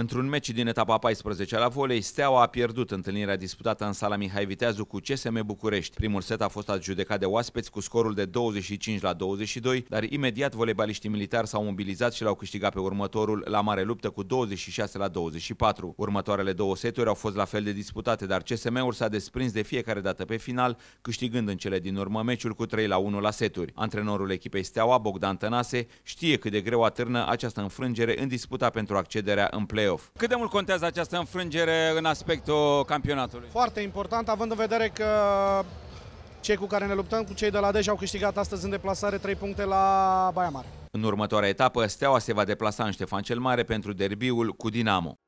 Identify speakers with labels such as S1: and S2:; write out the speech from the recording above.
S1: Într-un meci din etapa 14 la volei, Steaua a pierdut întâlnirea disputată în sala Mihai Viteazu cu CSM București. Primul set a fost adjudecat de oaspeți cu scorul de 25 la 22, dar imediat volebaliștii militari s-au mobilizat și l-au câștigat pe următorul la mare luptă cu 26 la 24. Următoarele două seturi au fost la fel de disputate, dar CSM-ul s-a desprins de fiecare dată pe final, câștigând în cele din urmă meciul cu 3 la 1 la seturi. Antrenorul echipei Steaua, Bogdan Tănase, știe cât de greu atârnă această înfrângere în disputa pentru accederea
S2: în play play-off. Cât de mult contează această înfrângere în aspectul campionatului?
S3: Foarte important, având în vedere că cei cu care ne luptăm, cu cei de la Dej, au câștigat astăzi în deplasare 3 puncte la Baia Mare.
S1: În următoarea etapă, Steaua se va deplasa în Ștefan cel Mare pentru derbiul cu Dinamo.